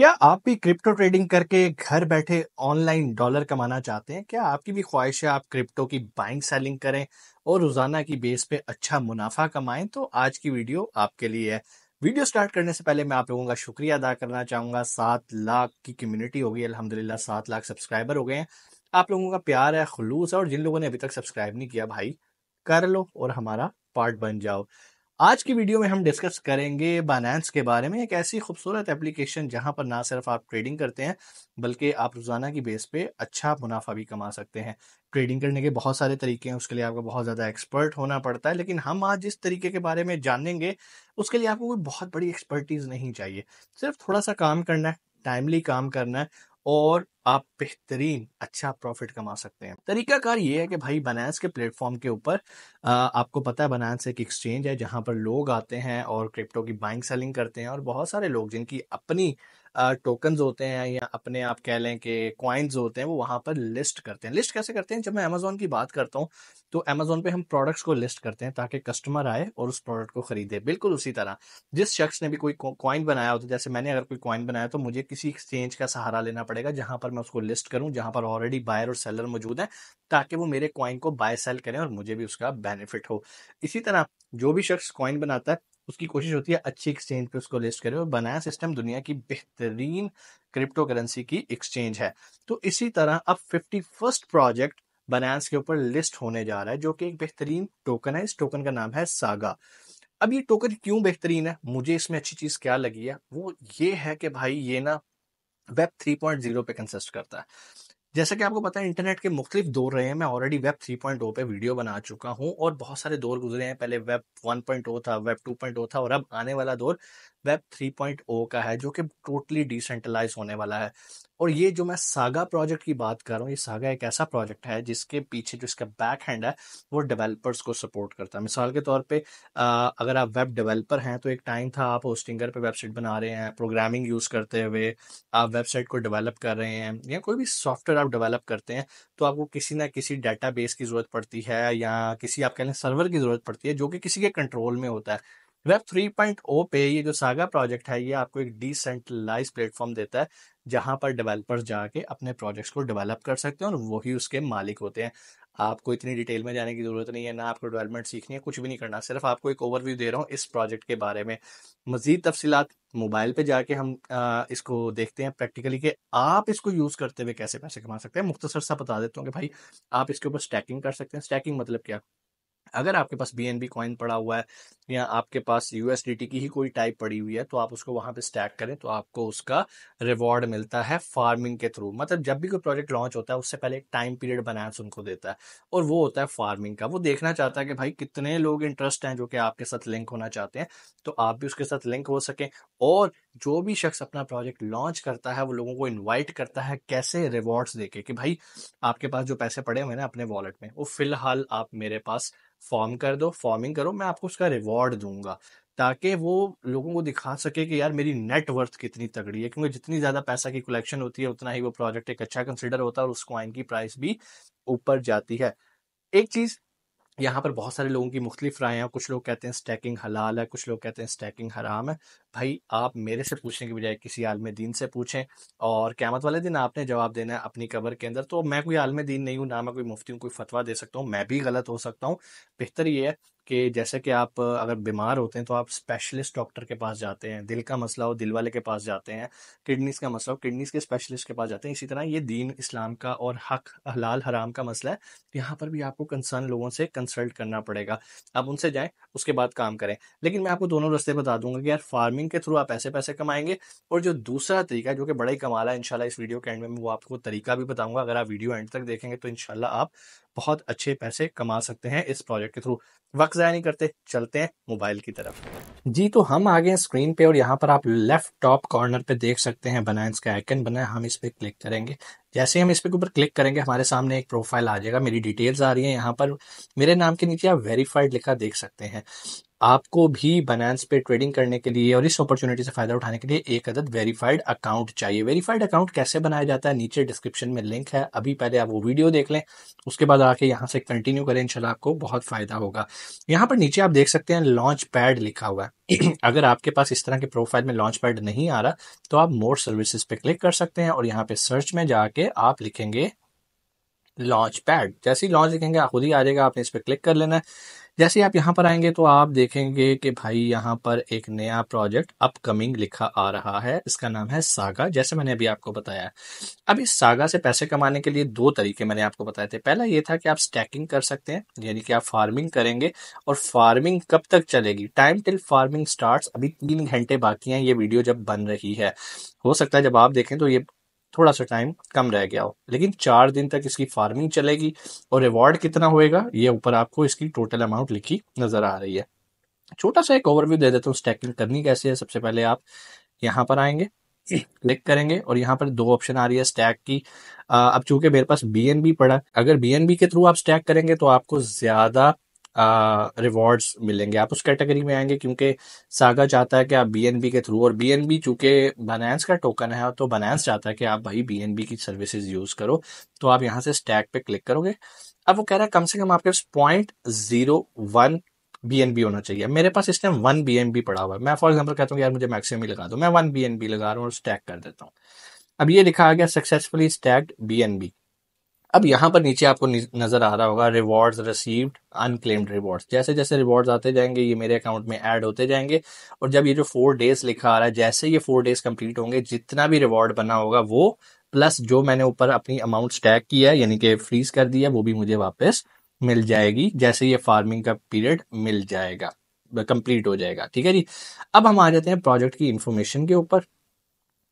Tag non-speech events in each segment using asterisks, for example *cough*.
क्या आप भी क्रिप्टो ट्रेडिंग करके घर बैठे ऑनलाइन डॉलर कमाना चाहते हैं क्या आपकी भी ख्वाहिश है आप क्रिप्टो की बाइंग सेलिंग करें और रोजाना की बेस पे अच्छा मुनाफा कमाएं तो आज की वीडियो आपके लिए है वीडियो स्टार्ट करने से पहले मैं आप लोगों का शुक्रिया अदा करना चाहूंगा सात लाख की कम्युनिटी हो गई अलहमदिल्ला सात लाख सब्सक्राइबर हो गए हैं आप लोगों का प्यार है खलूस है और जिन लोगों ने अभी तक सब्सक्राइब नहीं किया भाई कर लो और हमारा पार्ट बन जाओ आज की वीडियो में हम डिस्कस करेंगे बाइनेंस के बारे में एक ऐसी खूबसूरत एप्लीकेशन जहां पर ना सिर्फ आप ट्रेडिंग करते हैं बल्कि आप रोजाना की बेस पे अच्छा मुनाफा भी कमा सकते हैं ट्रेडिंग करने के बहुत सारे तरीके हैं उसके लिए आपको बहुत ज़्यादा एक्सपर्ट होना पड़ता है लेकिन हम आज जिस तरीके के बारे में जानेंगे उसके लिए आपको कोई बहुत बड़ी एक्सपर्टीज़ नहीं चाहिए सिर्फ थोड़ा सा काम करना है टाइमली काम करना है और आप बेहतरीन अच्छा प्रॉफिट कमा सकते हैं तरीकाकार ये है कि भाई बनास के प्लेटफॉर्म के ऊपर आपको पता है बनास एक एक्सचेंज है जहां पर लोग आते हैं और क्रिप्टो की बाइंग सेलिंग करते हैं और बहुत सारे लोग जिनकी अपनी टोकन होते हैं या अपने आप कह लें कि कॉइन्स होते हैं वो वहां पर लिस्ट करते हैं लिस्ट कैसे करते हैं जब मैं अमेजोन की बात करता हूँ तो अमेजोन पे हम प्रोडक्ट्स को लिस्ट करते हैं ताकि कस्टमर आए और उस प्रोडक्ट को खरीदे बिल्कुल उसी तरह जिस शख्स ने भी कोई कॉइन बनाया होता जैसे मैंने अगर कोई कॉइन बनाया तो मुझे किसी एक्सचेंज का सहारा लेना पड़ेगा जहां पर मैं उसको लिस्ट करूं जहां पर ऑलरेडी बायर और सेलर मौजूद है ताकि वो मेरे कॉइन को बाय सेल करें और मुझे भी उसका बेनिफिट हो इसी तरह जो भी शख्स कॉइन बनाता है उसकी कोशिश होती है अच्छी एक्सचेंज पे उसको लिस्ट करे और बनाया सिस्टम दुनिया की बेहतरीन क्रिप्टो करेंसी की एक्सचेंज है तो इसी तरह अब फिफ्टी फर्स्ट प्रोजेक्ट बनास के ऊपर लिस्ट होने जा रहा है जो कि एक बेहतरीन टोकन है इस टोकन का नाम है सागा अब ये टोकन क्यों बेहतरीन है मुझे इसमें अच्छी चीज क्या लगी है वो ये है कि भाई ये ना वेब 3.0 पे कंसिस्ट करता है जैसा कि आपको पता है इंटरनेट के मुख्तलिफ दौर रहे हैं मैं ऑलरेडी वेब 3.0 पे वीडियो बना चुका हूं और बहुत सारे दौर गुजरे हैं पहले वेब 1.0 था वेब 2.0 था और अब आने वाला दौर वेब 3.0 का है जो कि टोटली डिसेंट्रलाइज होने वाला है और ये जो मैं सागा प्रोजेक्ट की बात कर रहा हूँ ये सागा एक ऐसा प्रोजेक्ट है जिसके पीछे जो इसका बैक हैंड है वो डेवलपर्स को सपोर्ट करता है मिसाल के तौर पे अगर आप वेब डेवलपर हैं तो एक टाइम था आप होस्टिंगर पे वेबसाइट बना रहे हैं प्रोग्रामिंग यूज़ करते हुए आप वेबसाइट को डेवलप कर रहे हैं या कोई भी सॉफ्टवेयर आप डेवलप करते हैं तो आपको किसी ना किसी डाटा की ज़रूरत पड़ती है या किसी आप कह लें सर्वर की ज़रूरत पड़ती है जो कि किसी के कंट्रोल में होता है वेब 3.0 पे ये जो सागा प्रोजेक्ट है ये आपको एक डिसेंट्रलाइज प्लेटफॉर्म देता है जहां पर डेवलपर्स जाके अपने प्रोजेक्ट्स को डेवलप कर सकते हैं और वही उसके मालिक होते हैं आपको इतनी डिटेल में जाने की ज़रूरत नहीं है ना आपको डेवलपमेंट सीखनी है कुछ भी नहीं करना सिर्फ आपको एक ओवरव्यू दे रहा हूँ इस प्रोजेक्ट के बारे में मज़ीद तफसीत मोबाइल पे जाके हम आ, इसको देखते हैं प्रैक्टिकली कि आप इसको यूज़ करते हुए कैसे पैसे कमा सकते हैं मुख्तसर सा बता देता हूँ कि भाई आप इसके ऊपर स्टैकिंग कर सकते हैं स्टैकिंग मतलब क्या अगर आपके पास बी एन बी कॉइन पड़ा हुआ है या आपके पास यूएसडीटी की ही कोई टाइप पड़ी हुई है तो आप उसको वहां पे स्टैक करें तो आपको उसका रिवॉर्ड मिलता है फार्मिंग के थ्रू मतलब जब भी कोई प्रोजेक्ट लॉन्च होता है उससे पहले एक टाइम पीरियड बनाया उनको देता है और वो होता है फार्मिंग का वो देखना चाहता है कि भाई कितने लोग इंटरेस्ट हैं जो कि आपके साथ लिंक होना चाहते हैं तो आप भी उसके साथ लिंक हो सकें और जो भी शख्स अपना प्रोजेक्ट लॉन्च करता है वो लोगों को इन्वाइट करता है कैसे रिवॉर्ड्स देके कि भाई आपके पास जो पैसे पड़े हुए ना अपने वॉलेट में वो फिलहाल आप मेरे पास फॉर्म कर दो फॉर्मिंग करो मैं आपको उसका रिवॉर्ड दूंगा ताकि वो लोगों को दिखा सके कि यार मेरी नेटवर्थ कितनी तगड़ी है क्योंकि जितनी ज़्यादा पैसा की कलेक्शन होती है उतना ही वो प्रोजेक्ट एक अच्छा कंसिडर होता है और उस क्वाइन की प्राइस भी ऊपर जाती है एक चीज़ यहाँ पर बहुत सारे लोगों की मुख्तलिफ राय हैं कुछ लोग कहते हैं स्टैकिंग हलाल है कुछ लोग कहते हैं स्टैकिंग हराम है भाई आप मेरे से पूछने की बजाय किसी आलम दीन से पूछें और क्यामत वाले दिन आपने जवाब देना है अपनी कबर के अंदर तो मैं कोई आलम दीन नहीं हूँ ना मैं कोई मुफ्ती हूँ कोई फतवा दे सकता हूँ मैं भी गलत हो सकता हूँ बेहतर ये है कि जैसे कि आप अगर बीमार होते हैं तो आप स्पेशलिस्ट डॉक्टर के पास जाते हैं दिल का मसला हो दिल वाले के पास जाते हैं किडनीज का मसला हो किडनीज के स्पेशलिस्ट के पास जाते हैं इसी तरह ये दीन इस्लाम का और हक हलाल हराम का मसला है यहाँ पर भी आपको कंसर्न लोगों से कंसल्ट करना पड़ेगा आप उनसे जाएँ उसके बाद काम करें लेकिन मैं आपको दोनों रस्ते बता दूंगा कि यार फार्मिंग के थ्रू आप ऐसे पैसे कमाएंगे और जो दूसरा तरीका जो कि बड़ा ही कमाला है इनशाला इस वीडियो के एंड में वो आपको तरीका भी बताऊँगा अगर आप वीडियो एंड तक देखेंगे तो इनशाला आप बहुत अच्छे पैसे कमा सकते हैं इस प्रोजेक्ट के थ्रू वक्त ज़ाया नहीं करते चलते हैं मोबाइल की तरफ जी तो हम आ गए स्क्रीन पे और यहाँ पर आप लेफ्ट टॉप कॉर्नर पे देख सकते हैं बनाएंस इसका आइकन बनाए हम इस पर क्लिक करेंगे जैसे हम इस पे ऊपर क्लिक करेंगे हमारे सामने एक प्रोफाइल आ जाएगा मेरी डिटेल्स आ रही है यहाँ पर मेरे नाम के नीचे आप वेरीफाइड लिखा देख सकते हैं आपको भी बनांस पे ट्रेडिंग करने के लिए और इस अपॉर्चुनिटी से फायदा उठाने के लिए एक अदद वेरीफाइड अकाउंट चाहिए वेरीफाइड अकाउंट कैसे बनाया जाता है नीचे डिस्क्रिप्शन में लिंक है अभी पहले आप वो वीडियो देख लें उसके बाद आके यहाँ से कंटिन्यू करें इंशाल्लाह आपको बहुत फायदा होगा यहाँ पर नीचे आप देख सकते हैं लॉन्च पैड लिखा हुआ है *clears throat* अगर आपके पास इस तरह के प्रोफाइल में लॉन्च पैड नहीं आ रहा तो आप मोर सर्विसेज पे क्लिक कर सकते हैं और यहाँ पे सर्च में जाके करके आप लिखेंगे लॉन्च पैड जैसे ही लॉन्च लिखेंगे खुद ही आ जाएगा आपने इस पर क्लिक कर लेना है जैसे ही आप यहाँ पर आएंगे तो आप देखेंगे कि भाई यहाँ पर एक नया प्रोजेक्ट अपकमिंग लिखा आ रहा है इसका नाम है सागा जैसे मैंने अभी आपको बताया अब इस सागा से पैसे कमाने के लिए दो तरीके मैंने आपको बताए थे पहला ये था कि आप स्टैकिंग कर सकते हैं यानी कि आप फार्मिंग करेंगे और फार्मिंग कब तक चलेगी टाइम टिल फार्मिंग स्टार्ट अभी तीन घंटे बाकी हैं ये वीडियो जब बन रही है हो सकता है जब आप देखें तो ये थोड़ा सा टाइम कम रह गया हो लेकिन चार दिन तक इसकी फार्मिंग चलेगी और रिवॉर्ड कितना होएगा ये ऊपर आपको इसकी टोटल अमाउंट लिखी नजर आ रही है छोटा सा एक ओवरव्यू दे देता हूँ स्टैकिंग करनी कैसे है सबसे पहले आप यहाँ पर आएंगे क्लिक करेंगे और यहाँ पर दो ऑप्शन आ रही है स्टैक की अब चूंकि मेरे पास बी पड़ा अगर बी के थ्रू आप स्टैक करेंगे तो आपको ज्यादा रिवॉर्ड्स मिलेंगे आप उस कैटेगरी में आएंगे क्योंकि सागा चाहता है कि आप बी के थ्रू और बी एन बी चूँकि बनानस का टोकन है तो बनैंस चाहता है कि आप भाई बी की सर्विसेज यूज़ करो तो आप यहाँ से स्टैक पे क्लिक करोगे अब वो कह रहा है कम से कम आपके पास पॉइंट जीरो वन बी होना चाहिए मेरे पास इस टाइम वन बी पड़ा हुआ है मैं फॉर एग्जाम्पल कहता हूँ यार मुझे मैक्सिमम ही लगा दो मैं वन बी लगा रहा हूँ और स्टैक कर देता हूँ अब ये लिखा गया सक्सेसफुली स्टैक्ड बी अब यहाँ पर नीचे आपको नजर आ रहा होगा रिवॉर्ड्स रिसीव्ड अनक्लेम्ड रिवॉर्ड्स जैसे जैसे रिवॉर्ड्स आते जाएंगे ये मेरे अकाउंट में ऐड होते जाएंगे और जब ये जो फोर डेज लिखा आ रहा है जैसे ये फोर डेज कंप्लीट होंगे जितना भी रिवॉर्ड बना होगा वो प्लस जो मैंने ऊपर अपनी अमाउंट स्टैक किया है यानी कि फ्रीज कर दिया वो भी मुझे वापस मिल जाएगी जैसे ये फार्मिंग का पीरियड मिल जाएगा कंप्लीट हो जाएगा ठीक है जी अब हम आ जाते हैं प्रोजेक्ट की इन्फॉर्मेशन के ऊपर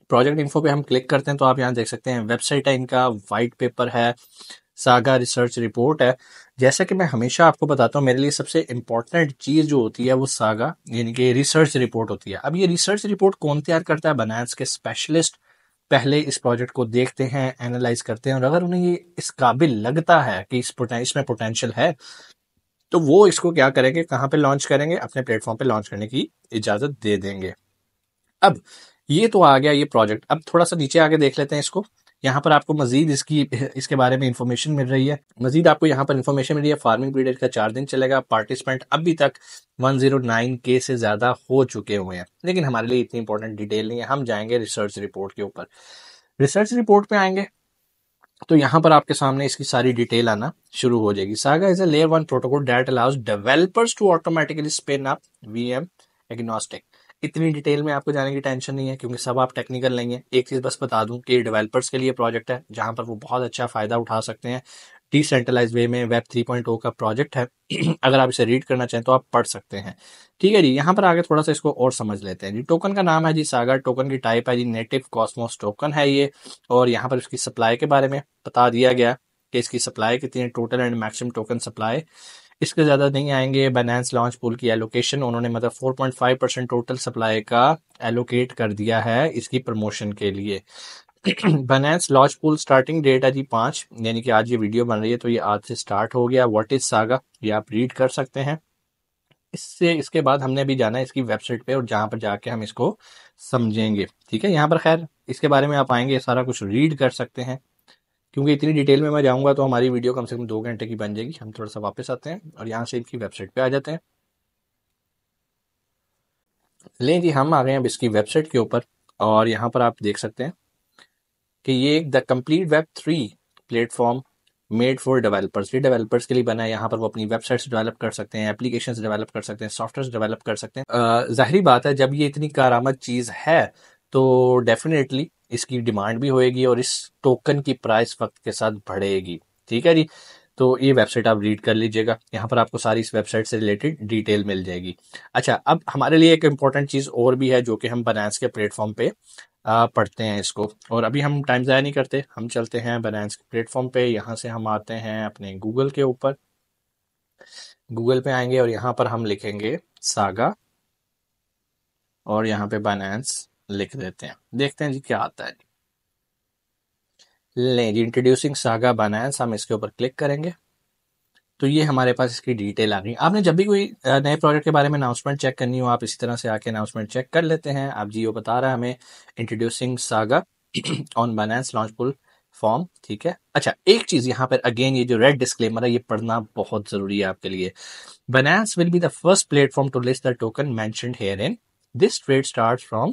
प्रोजेक्ट इन्फो पे हम क्लिक करते हैं तो आप यहाँ देख सकते हैं वेबसाइट है इनका वाइट पेपर है सागा रिसर्च रिपोर्ट है जैसा कि मैं हमेशा आपको बताता हूँ मेरे लिए सबसे इम्पोर्टेंट चीज़ जो होती है वो सागा यानी कि रिसर्च रिपोर्ट होती है अब ये रिसर्च रिपोर्ट कौन तैयार करता है बनारस के स्पेशलिस्ट पहले इस प्रोजेक्ट को देखते हैं एनालाइज करते हैं और अगर उन्हें ये इस काबिल लगता है कि इस इसमें पोटेंशियल है तो वो इसको क्या करेंगे कहाँ पे लॉन्च करेंगे अपने प्लेटफॉर्म पे लॉन्च करने की इजाज़त दे देंगे अब ये तो आ गया ये प्रोजेक्ट अब थोड़ा सा नीचे आगे देख लेते हैं इसको यहाँ पर आपको मजीद इसकी इसके बारे में इन्फॉर्मेशन मिल रही है मजीद आपको यहाँ पर इन्फॉर्मेशन मिल रही है फार्मिंग पीरियड का चार दिन चलेगा पार्टिसिपेंट अभी तक 109 के से ज़्यादा हो चुके हुए हैं लेकिन हमारे लिए इतनी इंपॉर्टेंट डिटेल नहीं है हम जाएंगे रिसर्च रिपोर्ट के ऊपर रिसर्च रिपोर्ट पे आएंगे तो यहाँ पर आपके सामने इसकी सारी डिटेल आना शुरू हो जाएगी Saga is a layer one protocol that allows developers to automatically spin up V M agnostic इतनी डिटेल में आपको जाने की टेंशन नहीं है क्योंकि सब आप टेक्निकल नहीं है एक चीज़ बस बता दूं कि डेवलपर्स के लिए प्रोजेक्ट है जहां पर वो बहुत अच्छा फ़ायदा उठा सकते हैं डिसेंट्रलाइज वे में वेब 3.0 का प्रोजेक्ट है *clears throat* अगर आप इसे रीड करना चाहें तो आप पढ़ सकते हैं ठीक है जी यहाँ पर आगे थोड़ा सा इसको और समझ लेते हैं जी टोकन का नाम है जी सागर टोकन की टाइप है जी नेटिव कॉस्मोस टोकन है ये और यहाँ पर इसकी सप्लाई के बारे में बता दिया गया कि इसकी सप्लाई कितनी है total and maximum token supply इसके ज़्यादा नहीं आएंगे बाइनेंस लॉन्च पूल की एलोकेशन उन्होंने मतलब 4.5 परसेंट टोटल सप्लाई का एलोकेट कर दिया है इसकी प्रमोशन के लिए Binance launch pool starting date है जी पांच यानी कि आज ये वीडियो बन रही है तो ये आज से स्टार्ट हो गया व्हाट इज सागा ये आप रीड कर सकते हैं इससे इसके बाद हमने भी जाना है इसकी वेबसाइट पे और जहां पर जाके हम इसको समझेंगे ठीक है यहाँ पर खैर इसके बारे में आप आएंगे सारा कुछ रीड कर सकते हैं क्योंकि इतनी डिटेल में मैं जाऊँगा तो हमारी वीडियो कम से कम दो घंटे की बन जाएगी हम थोड़ा सा वापस आते हैं और यहाँ से इनकी वेबसाइट पर आ जाते हैं लें जी हम आ गए हैं अब इसकी वेबसाइट के ऊपर और यहाँ पर आप देख सकते हैं कि ये एक the complete web three platform made for developers ये डेवलपर्स के लिए बना है यहाँ पर वो अपनी वेबसाइट्स डेवलप कर सकते हैं एप्लीकेशन डेवलप कर सकते हैं सॉफ्टवेयर डेवलप कर सकते हैं जाहिर बात है जब ये इतनी कारामद चीज़ है तो डेफिनेटली इसकी डिमांड भी होएगी और इस टोकन की प्राइस वक्त के साथ बढ़ेगी ठीक है जी तो ये वेबसाइट आप रीड कर लीजिएगा यहाँ पर आपको सारी इस वेबसाइट से रिलेटेड डिटेल मिल जाएगी अच्छा अब हमारे लिए एक इम्पॉर्टेंट चीज़ और भी है जो कि हम बनास के प्लेटफॉर्म पे आ, पढ़ते हैं इसको और अभी हम टाइम ज़ाया नहीं करते हम चलते हैं बनास के प्लेटफॉर्म पे यहाँ से हम आते हैं अपने गूगल के ऊपर गूगल पे आएंगे और यहाँ पर हम लिखेंगे सागा और यहाँ पे बनास लिख देते हैं देखते हैं जी क्या आता है लें जी इंट्रोड्यूसिंग सागा बनाया हम इसके ऊपर क्लिक करेंगे तो ये हमारे पास इसकी डिटेल आ गई आपने जब भी कोई नए प्रोजेक्ट के बारे में अनाउंसमेंट चेक करनी हो आप इसी तरह से आके अनाउंसमेंट चेक कर लेते हैं आप जी बता रहा है हमें introducing Saga on Binance launch pool farm ठीक है अच्छा एक चीज यहाँ पर अगेन ये जो रेड डिस्क्लेमर है ये पढ़ना बहुत जरूरी है आपके लिए Binance will be the first platform to list the token मैं here in this trade start from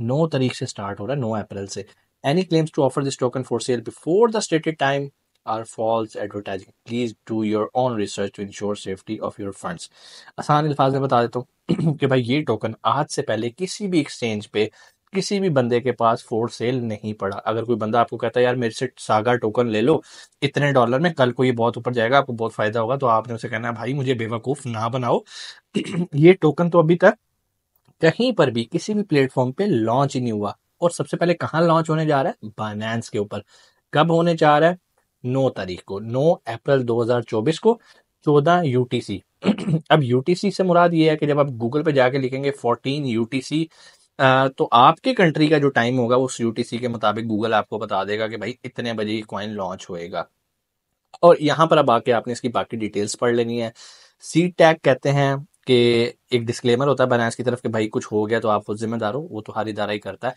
नौ तारीख से स्टार्ट हो रहा है नौ अप्रैल से any claims to offer this token for sale before the stated time are false advertising please do your own research to ensure safety of your funds आसान अल्फाज में बता देता हूँ कि भाई ये टोकन आज से पहले किसी भी एक्सचेंज पे किसी भी बंदे के पास फोर सेल नहीं पड़ा अगर कोई बंदा आपको कहता है यार मेरे से सागर टोकन ले लो इतने डॉलर में कल को ये बहुत ऊपर जाएगा आपको बहुत फायदा होगा तो आपने उसे कहना है भाई मुझे बेवकूफ ना बनाओ *clears throat* ये टोकन तो अभी तक कहीं पर भी किसी भी प्लेटफॉर्म पे लॉन्च ही नहीं हुआ और सबसे पहले कहाँ लॉन्च होने जा रहा है बाइनेंस के ऊपर कब होने जा रहा है नौ तारीख को नौ अप्रैल 2024 को चौदह यूटीसी अब यूटीसी से मुराद ये है कि जब आप गूगल पे जाके लिखेंगे फोर्टीन यू तो आपके कंट्री का जो टाइम होगा उस यू के मुताबिक गूगल आपको बता देगा कि भाई इतने बजे क्वाइन लॉन्च होएगा और यहाँ पर अब आके आपने इसकी बाकी डिटेल्स पढ़ लेनी है सी टैग कहते हैं कि एक डिस्क्लेमर होता है बनारस की तरफ कि भाई कुछ हो गया तो आप खुद जिम्मेदार हो वो तो हर इधारा ही करता है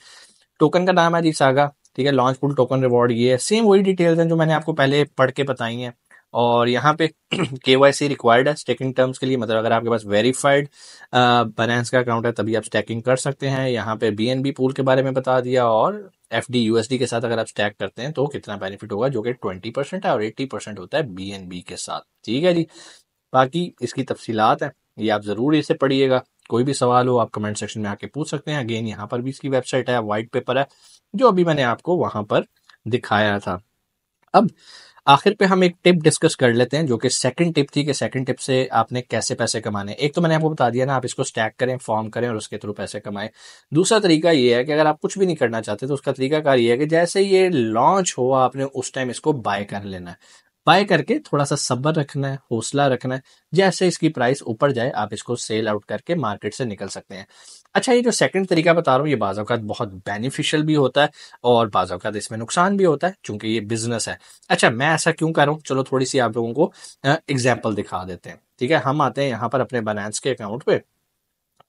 टोकन का नाम है जी सागा ठीक है लॉन्च पुल टोकन रिवॉर्ड ये है सेम वही डिटेल्स हैं जो मैंने आपको पहले पढ़ के बताई हैं और यहाँ पे के वाई सी रिक्वायर्ड है स्टेकिंग टर्म्स के लिए मतलब अगर आपके पास वेरीफाइड बनेंस का अकाउंट है तभी आप स्टैकिंग कर सकते हैं यहाँ पे बी एन बी पूल के बारे में बता दिया और F D U S D के साथ अगर आप स्टैक करते हैं तो कितना बेनिफिट होगा जो कि ट्वेंटी परसेंट है और एट्टी परसेंट होता है बी एन बी के साथ ठीक है जी बाकी इसकी तफसीलात है ये आप ज़रूर इसे पढ़िएगा कोई भी सवाल हो आप कमेंट सेक्शन में आके पूछ सकते हैं अगेन यहाँ पर भी इसकी वेबसाइट है वाइट पेपर है जो अभी मैंने आपको वहां पर दिखाया था अब आखिर पे हम एक टिप डिस्कस कर लेते हैं जो कि सेकंड टिप थी कि सेकंड टिप से आपने कैसे पैसे कमाने एक तो मैंने आपको बता दिया ना आप इसको स्टैक करें फॉर्म करें और उसके थ्रू पैसे कमाएं दूसरा तरीका ये है कि अगर आप कुछ भी नहीं करना चाहते तो उसका तरीका कार ये है कि जैसे ये लॉन्च हो आपने उस टाइम इसको बाय कर लेना है बाय करके थोड़ा सा सब्र रखना है हौसला रखना है जैसे इसकी प्राइस ऊपर जाए आप इसको सेल आउट करके मार्केट से निकल सकते हैं अच्छा ये जो सेकंड तरीका बता रहा हूँ ये बाज़ात बहुत बेनिफिशियल भी होता है और बाज़ात इसमें नुकसान भी होता है क्योंकि ये बिजनेस है अच्छा मैं ऐसा क्यों कर रहा हूँ चलो थोड़ी सी आप लोगों को एग्जाम्पल दिखा देते हैं ठीक है हम आते हैं यहाँ पर अपने बनानस के अकाउंट पे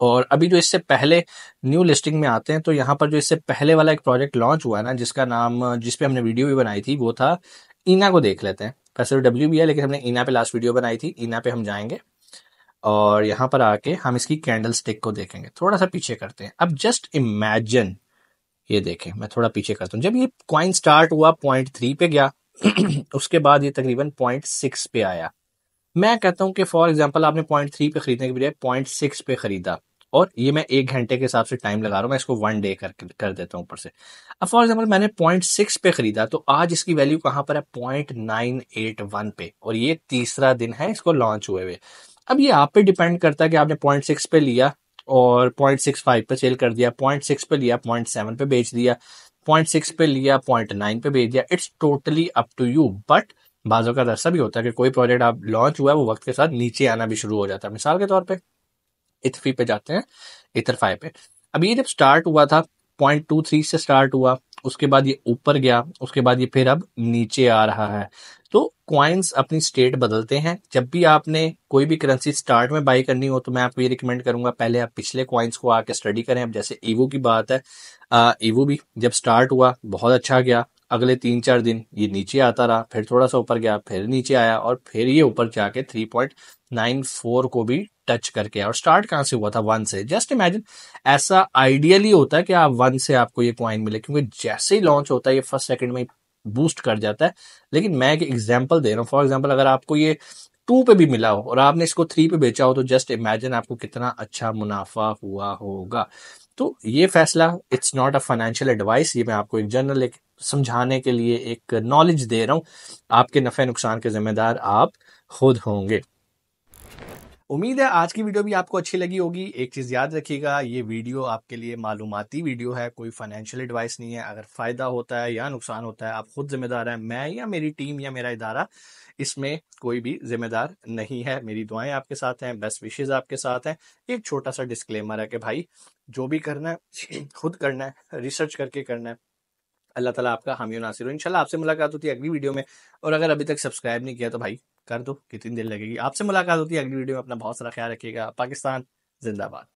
और अभी जो इससे पहले न्यू लिस्टिंग में आते हैं तो यहाँ पर जो इससे पहले वाला एक प्रोजेक्ट लॉन्च हुआ है ना जिसका नाम जिसपे हमने वीडियो भी बनाई थी वो था ईना को देख लेते हैं पैसे डब्ल्यू भी है लेकिन हमने ईना पे लास्ट वीडियो बनाई थी ईना पे हम जाएंगे और यहाँ पर आके हम इसकी कैंडल स्टिक को देखेंगे थोड़ा सा पीछे करते हैं अब जस्ट इमेजिन ये देखें मैं थोड़ा पीछे करता हूँ जब ये क्वाइन स्टार्ट हुआ पॉइंट थ्री पे गया *clears throat* उसके बाद ये तकरीबन पॉइंट सिक्स पे आया मैं कहता हूँ कि फॉर एग्जाम्पल आपने पॉइंट थ्री पे खरीदने के बजाय पॉइंट सिक्स पे खरीदा और ये मैं एक घंटे के हिसाब से टाइम लगा रहा हूँ मैं इसको वन डे कर कर देता हूँ ऊपर से अब फॉर एग्जाम्पल मैंने पॉइंट सिक्स पे खरीदा तो आज इसकी वैल्यू कहाँ पर है पॉइंट नाइन एट वन पे और ये तीसरा दिन है इसको लॉन्च हुए हुए अब ये आप पे डिपेंड करता है कि आपने पॉइंट सिक्स पे लिया और पॉइंट सिक्स फाइव पे सेल कर दिया पॉइंट सिक्स पे लिया पॉइंट सेवन पे बेच दिया पॉइंट सिक्स पे लिया पॉइंट नाइन पे बेच दिया it's totally up to you but बाजों का दरसा भी होता है कि कोई प्रोजेक्ट आप लॉन्च हुआ है वो वक्त के साथ नीचे आना भी शुरू हो जाता है मिसाल के तौर पर इथफी पे जाते हैं इथर फाइव पे अब ये जब स्टार्ट हुआ था पॉइंट टू थ्री से स्टार्ट हुआ उसके बाद ये ऊपर गया उसके बाद ये फिर अब नीचे आ रहा है तो क्वाइंस अपनी स्टेट बदलते हैं जब भी आपने कोई भी करेंसी स्टार्ट में बाई करनी हो तो मैं आपको ये रिकमेंड करूंगा पहले आप पिछले क्वाइंस को आके स्टडी करें अब जैसे ईवो की बात है ईवो भी जब स्टार्ट हुआ बहुत अच्छा गया अगले तीन चार दिन ये नीचे आता रहा फिर थोड़ा सा ऊपर गया फिर नीचे आया और फिर ये ऊपर जाके थ्री पॉइंट नाइन फोर को भी टच करके और स्टार्ट कहाँ से हुआ था वन से जस्ट इमेजिन ऐसा आइडियली होता है कि आप वन से आपको ये क्वाइन मिले क्योंकि जैसे ही लॉन्च होता है ये फर्स्ट सेकंड में बूस्ट कर जाता है लेकिन मैं एक एग्जाम्पल दे रहा हूँ फॉर एग्जाम्पल अगर आपको ये टू पे भी मिला हो और आपने इसको थ्री पे बेचा हो तो जस्ट इमेजिन आपको कितना अच्छा मुनाफा हुआ होगा तो ये फैसला it's not a financial advice ये मैं आपको एक जनरल एक समझाने के लिए एक नॉलेज दे रहा हूँ आपके नफे नुकसान के जिम्मेदार आप खुद होंगे उम्मीद है आज की वीडियो भी आपको अच्छी लगी होगी एक चीज़ याद रखिएगा ये वीडियो आपके लिए मालूमती वीडियो है कोई फाइनेंशियल एडवाइस नहीं है अगर फ़ायदा होता है या नुकसान होता है आप खुद जिम्मेदार हैं मैं या मेरी टीम या मेरा इदारा इसमें कोई भी जिम्मेदार नहीं है मेरी दुआएं आपके साथ हैं बेस्ट विशेज आपके साथ हैं एक छोटा सा डिस्क्लेमर है कि भाई जो भी करना है *clears throat* खुद करना है रिसर्च करके करना है अल्लाह ताला आपका हामी नासिर इंशाल्लाह आपसे मुलाकात होती है अगली वीडियो में और अगर अभी तक सब्सक्राइब नहीं किया तो भाई कर दो कितनी देर लगेगी आपसे मुलाकात होती है अगली वीडियो में अपना बहुत सारा ख्याल रखिएगा पाकिस्तान जिंदाबाद